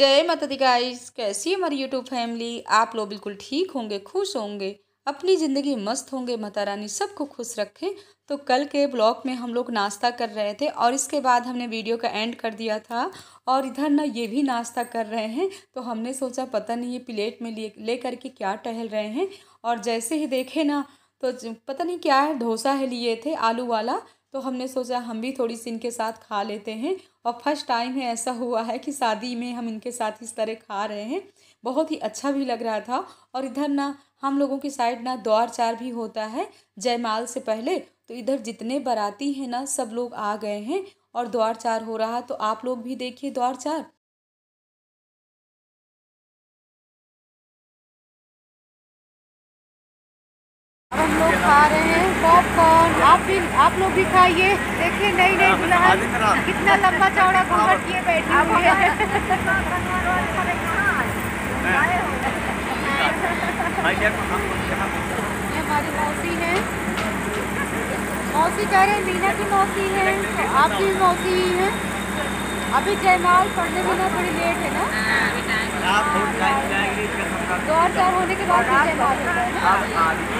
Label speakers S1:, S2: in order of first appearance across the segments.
S1: जय माता दी गाइस कैसी हमारी यूट्यूब फैमिली आप लोग बिल्कुल ठीक होंगे खुश होंगे अपनी ज़िंदगी मस्त होंगे माता रानी सबको खुश रखें तो कल के ब्लॉग में हम लोग नाश्ता कर रहे थे और इसके बाद हमने वीडियो का एंड कर दिया था और इधर ना ये भी नाश्ता कर रहे हैं तो हमने सोचा पता नहीं ये प्लेट में ले ले करके क्या टहल रहे हैं और जैसे ही देखे ना तो पता नहीं क्या है डोसा है लिए थे आलू वाला तो हमने सोचा हम भी थोड़ी सी इनके साथ खा लेते हैं और फर्स्ट टाइम है ऐसा हुआ है कि शादी में हम इनके साथ इस तरह खा रहे हैं बहुत ही अच्छा भी लग रहा था और इधर ना हम लोगों की साइड ना द्वार चार भी होता है जयमाल से पहले तो इधर जितने बाराती हैं ना सब लोग आ गए हैं और द्वार चार हो रहा तो आप लोग भी देखिए द्वार चार हम लोग खा रहे हैं पॉपकॉर्न आप भी आप लोग भी खाइए देखिए नई नई हाँ, दुल्हन कितना लंबा चौड़ा घूमर हाँ। किए बैठे हुए है हमारी मौसी मौसी कह रहे हैं मीना की मौसी है तो आपकी भी मौसी ही है अभी जयमाल पढ़ने में ना थोड़ी लेट है ना दो चार होने के बाद जयमाल होता है ना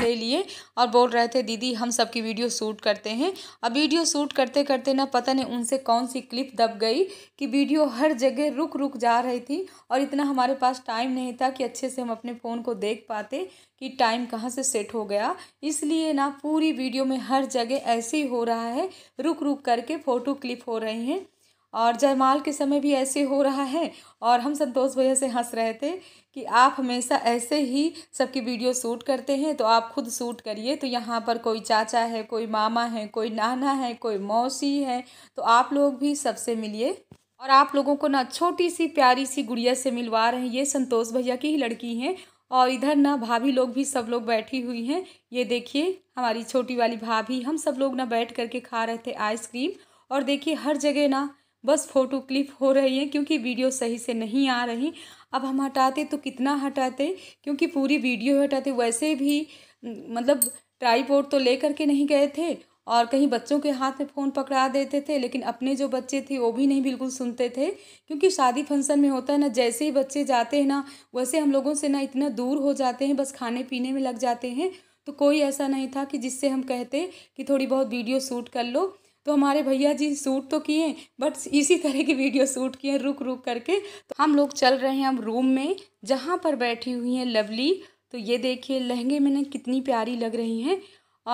S1: ले लिए और बोल रहे थे दीदी हम सबकी वीडियो शूट करते हैं अब वीडियो शूट करते करते ना पता नहीं उनसे कौन सी क्लिप दब गई कि वीडियो हर जगह रुक रुक जा रही थी और इतना हमारे पास टाइम नहीं था कि अच्छे से हम अपने फ़ोन को देख पाते कि टाइम कहाँ से सेट हो गया इसलिए ना पूरी वीडियो में हर जगह ऐसे ही हो रहा है रुक रुक करके फ़ोटो क्लिप हो रही हैं और जयमाल के समय भी ऐसे हो रहा है और हम संतोष भैया से हंस रहे थे कि आप हमेशा ऐसे ही सबकी वीडियो शूट करते हैं तो आप खुद शूट करिए तो यहाँ पर कोई चाचा है कोई मामा है कोई नाना है कोई मौसी है तो आप लोग भी सबसे मिलिए और आप लोगों को ना छोटी सी प्यारी सी गुड़िया से मिलवा रहे हैं ये संतोष भैया की ही लड़की हैं और इधर ना भाभी लोग भी सब लोग बैठी हुई हैं ये देखिए हमारी छोटी वाली भाभी हम सब लोग ना बैठ करके खा रहे थे आइसक्रीम और देखिए हर जगह ना बस फ़ोटो क्लिप हो रही है क्योंकि वीडियो सही से नहीं आ रही अब हम हटाते तो कितना हटाते क्योंकि पूरी वीडियो हटाते वैसे भी मतलब ट्राईपोर्ट तो ले करके नहीं गए थे और कहीं बच्चों के हाथ में फ़ोन पकड़ा देते थे लेकिन अपने जो बच्चे थे वो भी नहीं बिल्कुल सुनते थे क्योंकि शादी फंक्शन में होता है ना जैसे ही बच्चे जाते हैं ना वैसे हम लोगों से ना इतना दूर हो जाते हैं बस खाने पीने में लग जाते हैं तो कोई ऐसा नहीं था कि जिससे हम कहते कि थोड़ी बहुत वीडियो शूट कर लो तो हमारे भैया जी सूट तो किए बट इसी तरह की वीडियो सूट किए रुक रुक करके तो हम लोग चल रहे हैं हम रूम में जहाँ पर बैठी हुई हैं लवली तो ये देखिए लहंगे में ना कितनी प्यारी लग रही हैं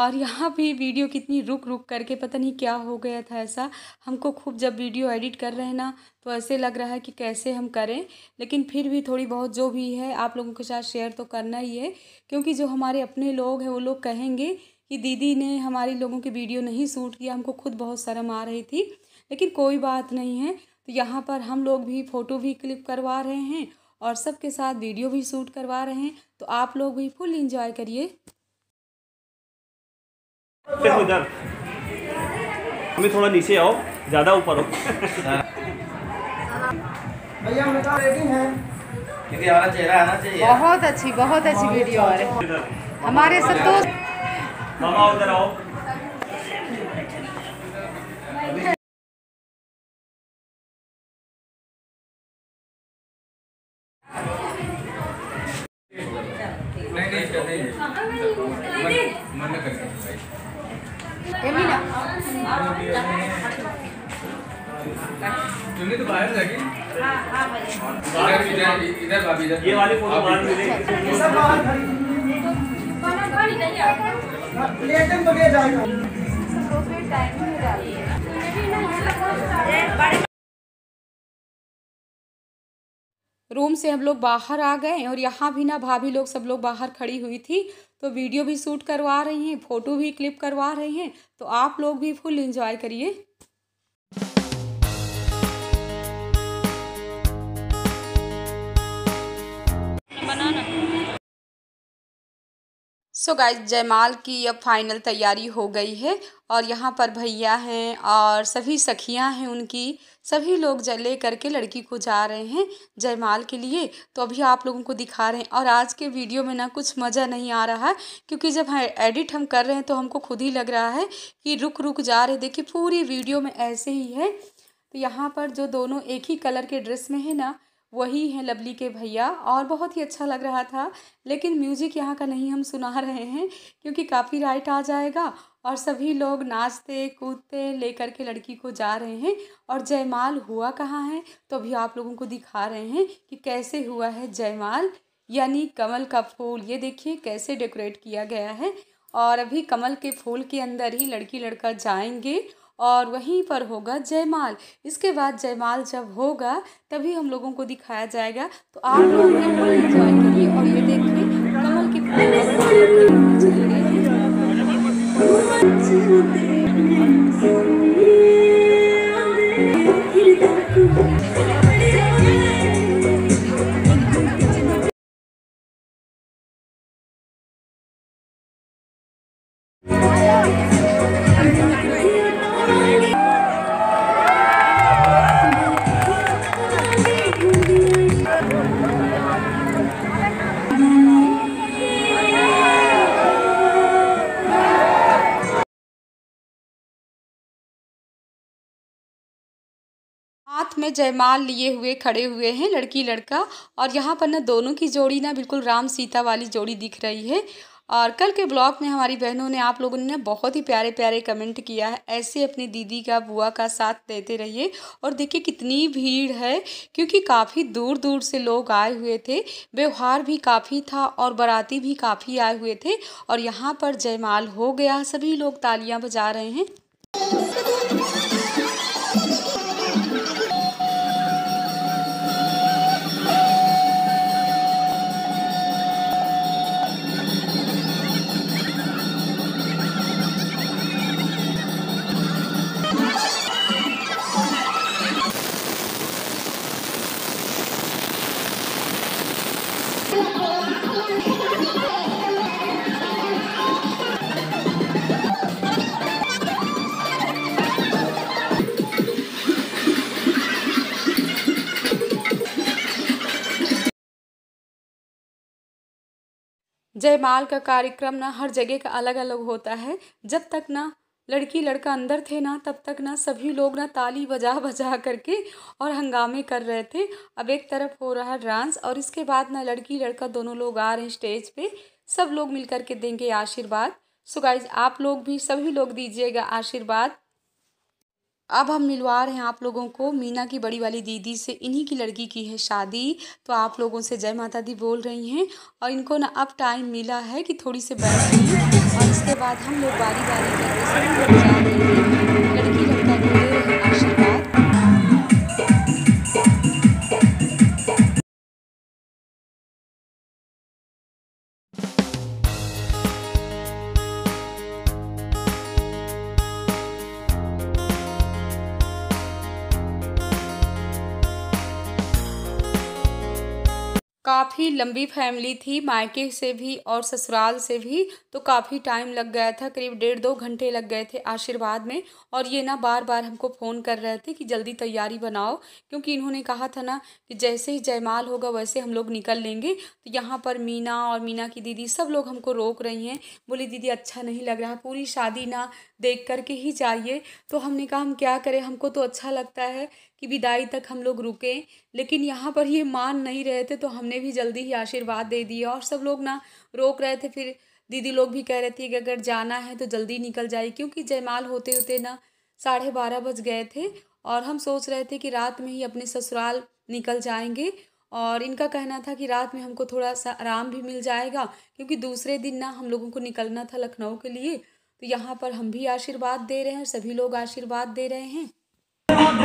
S1: और यहाँ भी वीडियो कितनी रुक रुक करके पता नहीं क्या हो गया था ऐसा हमको खूब जब वीडियो एडिट कर रहे हैं ना तो ऐसे लग रहा है कि कैसे हम करें लेकिन फिर भी थोड़ी बहुत जो भी है आप लोगों के साथ शेयर तो करना ही है क्योंकि जो हमारे अपने लोग हैं वो लोग कहेंगे कि दीदी ने हमारी लोगों के वीडियो नहीं सूट किया हमको खुद बहुत शर्म आ रही थी लेकिन कोई बात नहीं है तो यहाँ पर हम लोग भी फ़ोटो भी क्लिक करवा रहे हैं और सबके साथ वीडियो भी शूट करवा रहे हैं तो आप लोग भी फुल इंजॉय करिए हमें थोड़ा नीचे आओ ज़्यादा ऊपर हो भैया हमें रेडी हैं क्योंकि हमारा चेहरा आना चाहिए बहुत अच्छी बहुत अच्छी वीडियो हाँ, आ रही है हमारे सब दोस्त तो- मामा उधर आओ बाहर इधर ये वाली फोटो बाहर सब बाहर खड़ी नहीं है तो जाएगा रूम से हम लोग बाहर आ गए और यहाँ भी ना भाभी लोग सब लोग बाहर खड़ी हुई थी तो वीडियो भी शूट करवा रही हैं फ़ोटो भी क्लिप करवा रही हैं तो आप लोग भी फुल एंजॉय करिए सो so गाइज जयमाल की अब फाइनल तैयारी हो गई है और यहाँ पर भैया हैं और सभी सखियाँ हैं उनकी सभी लोग ले करके लड़की को जा रहे हैं जयमाल के लिए तो अभी आप लोगों को दिखा रहे हैं और आज के वीडियो में ना कुछ मज़ा नहीं आ रहा है क्योंकि जब हम एडिट हम कर रहे हैं तो हमको खुद ही लग रहा है कि रुक रुक जा रहे देखिए पूरी वीडियो में ऐसे ही है तो यहाँ पर जो दोनों एक ही कलर के ड्रेस में है ना वही हैं लवली के भैया और बहुत ही अच्छा लग रहा था लेकिन म्यूज़िक यहाँ का नहीं हम सुना रहे हैं क्योंकि काफ़ी राइट आ जाएगा और सभी लोग नाचते कूदते लेकर के लड़की को जा रहे हैं और जयमाल हुआ कहाँ है तो अभी आप लोगों को दिखा रहे हैं कि कैसे हुआ है जयमाल यानी कमल का फूल ये देखिए कैसे डेकोरेट किया गया है और अभी कमल के फूल के अंदर ही लड़की लड़का जाएंगे और वहीं पर होगा जयमाल इसके बाद जयमाल जब होगा तभी हम लोगों को दिखाया जाएगा तो आप लोग इन्जॉय करिए और ये देखिए कमल के फूल में जयमाल लिए हुए खड़े हुए हैं लड़की लड़का और यहाँ पर ना दोनों की जोड़ी ना बिल्कुल राम सीता वाली जोड़ी दिख रही है और कल के ब्लॉग में हमारी बहनों ने आप लोगों ने बहुत ही प्यारे प्यारे कमेंट किया है ऐसे अपनी दीदी का बुआ का साथ देते रहिए और देखिए कितनी भीड़ है क्योंकि काफ़ी दूर दूर से लोग आए हुए थे व्यवहार भी काफ़ी था और बाराती भी काफ़ी आए हुए थे और यहाँ पर जयमाल हो गया सभी लोग तालियाँ बजा रहे हैं जयमाल का कार्यक्रम ना हर जगह का अलग अलग होता है जब तक ना लड़की लड़का अंदर थे ना तब तक ना सभी लोग ना ताली बजा बजा करके और हंगामे कर रहे थे अब एक तरफ हो रहा डांस और इसके बाद ना लड़की लड़का दोनों लोग आ रहे हैं स्टेज पे सब लोग मिल कर के देंगे आशीर्वाद सो गाइज आप लोग भी सभी लोग दीजिएगा आशीर्वाद अब हम मिलवा रहे हैं आप लोगों को मीना की बड़ी वाली दीदी से इन्हीं की लड़की की है शादी तो आप लोगों से जय माता दी बोल रही हैं और इनको ना अब टाइम मिला है कि थोड़ी से बैठ गई और इसके बाद हम लोग बारी बारी करके रहे हैं लड़की लड़का को दे रहे आशीर्वाद काफ़ी लंबी फैमिली थी मायके से भी और ससुराल से भी तो काफ़ी टाइम लग गया था करीब डेढ़ दो घंटे लग गए थे आशीर्वाद में और ये ना बार बार हमको फ़ोन कर रहे थे कि जल्दी तैयारी बनाओ क्योंकि इन्होंने कहा था ना कि जैसे ही जयमाल होगा वैसे हम लोग निकल लेंगे तो यहाँ पर मीना और मीना की दीदी सब लोग हमको रोक रही हैं बोली दीदी अच्छा नहीं लग रहा पूरी शादी ना देख करके ही जाइए तो हमने कहा हम क्या करें हमको तो अच्छा लगता है कि विदाई तक हम लोग रुके लेकिन यहाँ पर ये मान नहीं रहे थे तो हमने भी जल्दी ही आशीर्वाद दे दिया और सब लोग ना रोक रहे थे फिर दीदी लोग भी कह रहे थे कि अगर जाना है तो जल्दी निकल जाए क्योंकि जयमाल होते होते ना साढ़े बारह बज गए थे और हम सोच रहे थे कि रात में ही अपने ससुराल निकल जाएंगे और इनका कहना था कि रात में हमको थोड़ा सा आराम भी मिल जाएगा क्योंकि दूसरे दिन ना हम लोगों को निकलना था लखनऊ के लिए तो यहाँ पर हम भी आशीर्वाद दे रहे हैं सभी लोग आशीर्वाद दे रहे हैं कृष्णा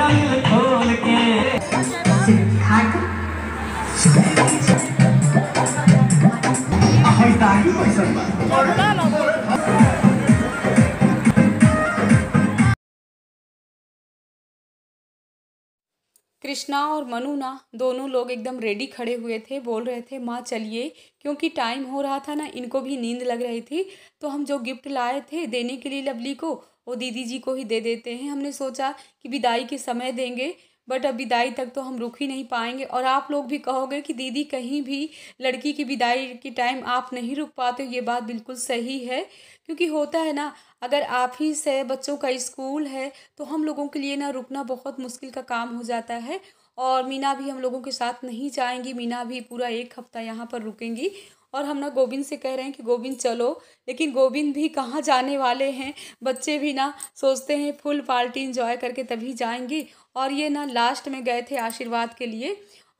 S1: और मनु ना दोनों लोग एकदम रेडी खड़े हुए थे बोल रहे थे माँ चलिए क्योंकि टाइम हो रहा था ना इनको भी नींद लग रही थी तो हम जो गिफ्ट लाए थे देने के लिए लवली को वो दीदी जी को ही दे देते हैं हमने सोचा कि विदाई के समय देंगे बट अब विदाई तक तो हम रुक ही नहीं पाएंगे और आप लोग भी कहोगे कि दीदी कहीं भी लड़की की विदाई के टाइम आप नहीं रुक पाते ये बात बिल्कुल सही है क्योंकि होता है ना अगर आप ही से बच्चों का स्कूल है तो हम लोगों के लिए ना रुकना बहुत मुश्किल का काम हो जाता है और मीना भी हम लोगों के साथ नहीं जाएंगी मीना भी पूरा एक हफ्ता यहाँ पर रुकेंगी और हम ना गोविंद से कह रहे हैं कि गोविंद चलो लेकिन गोविंद भी कहाँ जाने वाले हैं बच्चे भी ना सोचते हैं फुल पार्टी इंजॉय करके तभी जाएंगे और ये ना लास्ट में गए थे आशीर्वाद के लिए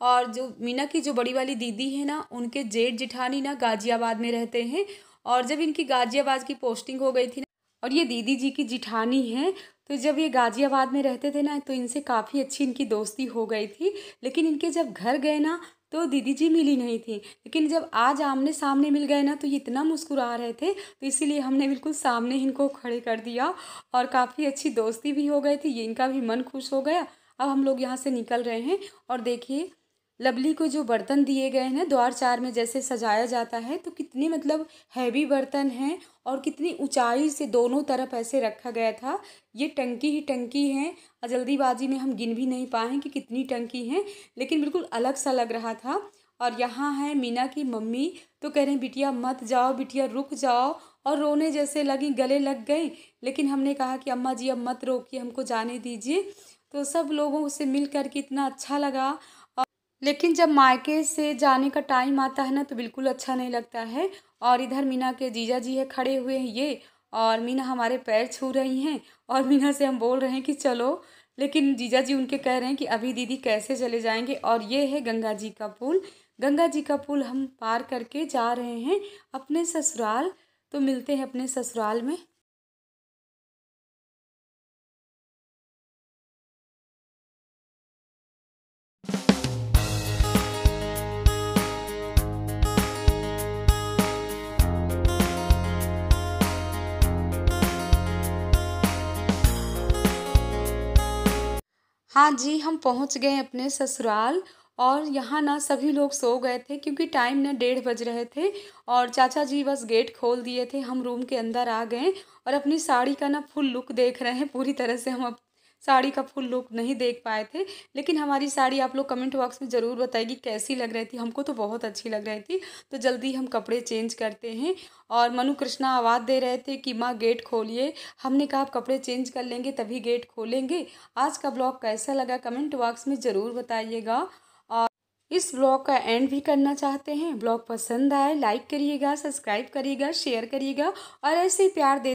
S1: और जो मीना की जो बड़ी वाली दीदी है ना उनके जेठ जिठानी ना गाज़ियाबाद में रहते हैं और जब इनकी गाज़ियाबाद की पोस्टिंग हो गई थी और ये दीदी जी की जिठानी है तो जब ये गाज़ियाबाद में रहते थे ना तो इनसे काफ़ी अच्छी इनकी दोस्ती हो गई थी लेकिन इनके जब घर गए ना तो दीदी जी मिली नहीं थी लेकिन जब आज आमने सामने मिल गए ना तो ये इतना मुस्कुरा रहे थे तो इसीलिए हमने बिल्कुल सामने इनको खड़े कर दिया और काफ़ी अच्छी दोस्ती भी हो गई थी ये इनका भी मन खुश हो गया अब हम लोग यहाँ से निकल रहे हैं और देखिए लवली को जो बर्तन दिए गए हैं द्वार चार में जैसे सजाया जाता है तो कितने मतलब हैवी बर्तन हैं और कितनी ऊंचाई से दोनों तरफ ऐसे रखा गया था ये टंकी ही टंकी हैं और जल्दीबाजी में हम गिन भी नहीं पाए कि कितनी टंकी हैं लेकिन बिल्कुल अलग सा लग रहा था और यहाँ है मीना की मम्मी तो कह रहे हैं बिटिया मत जाओ बिटिया रुक जाओ और रोने जैसे लगी गले लग गए लेकिन हमने कहा कि अम्मा जी अब मत रोकिए हमको जाने दीजिए तो सब लोगों से मिल कर के इतना अच्छा लगा और लेकिन जब मायके से जाने का टाइम आता है ना तो बिल्कुल अच्छा नहीं लगता है और इधर मीना के जीजा जी है खड़े हुए हैं ये और मीना हमारे पैर छू रही हैं और मीना से हम बोल रहे हैं कि चलो लेकिन जीजा जी उनके कह रहे हैं कि अभी दीदी कैसे चले जाएंगे और ये है गंगा जी का पुल गंगा जी का पुल हम पार करके जा रहे हैं अपने ससुराल तो मिलते हैं अपने ससुराल में हाँ जी हम पहुँच गए अपने ससुराल और यहाँ ना सभी लोग सो गए थे क्योंकि टाइम ना डेढ़ बज रहे थे और चाचा जी बस गेट खोल दिए थे हम रूम के अंदर आ गए और अपनी साड़ी का ना फुल लुक देख रहे हैं पूरी तरह से हम साड़ी का फुल लुक नहीं देख पाए थे लेकिन हमारी साड़ी आप लोग कमेंट बॉक्स में ज़रूर बताएगी कैसी लग रही थी हमको तो बहुत अच्छी लग रही थी तो जल्दी हम कपड़े चेंज करते हैं और मनु कृष्णा आवाज़ दे रहे थे कि माँ गेट खोलिए हमने कहा आप कपड़े चेंज कर लेंगे तभी गेट खोलेंगे आज का ब्लॉग कैसा लगा कमेंट बॉक्स में ज़रूर बताइएगा और इस ब्लॉग का एंड भी करना चाहते हैं ब्लॉग पसंद आए लाइक करिएगा सब्सक्राइब करिएगा शेयर करिएगा और ऐसे ही प्यार दे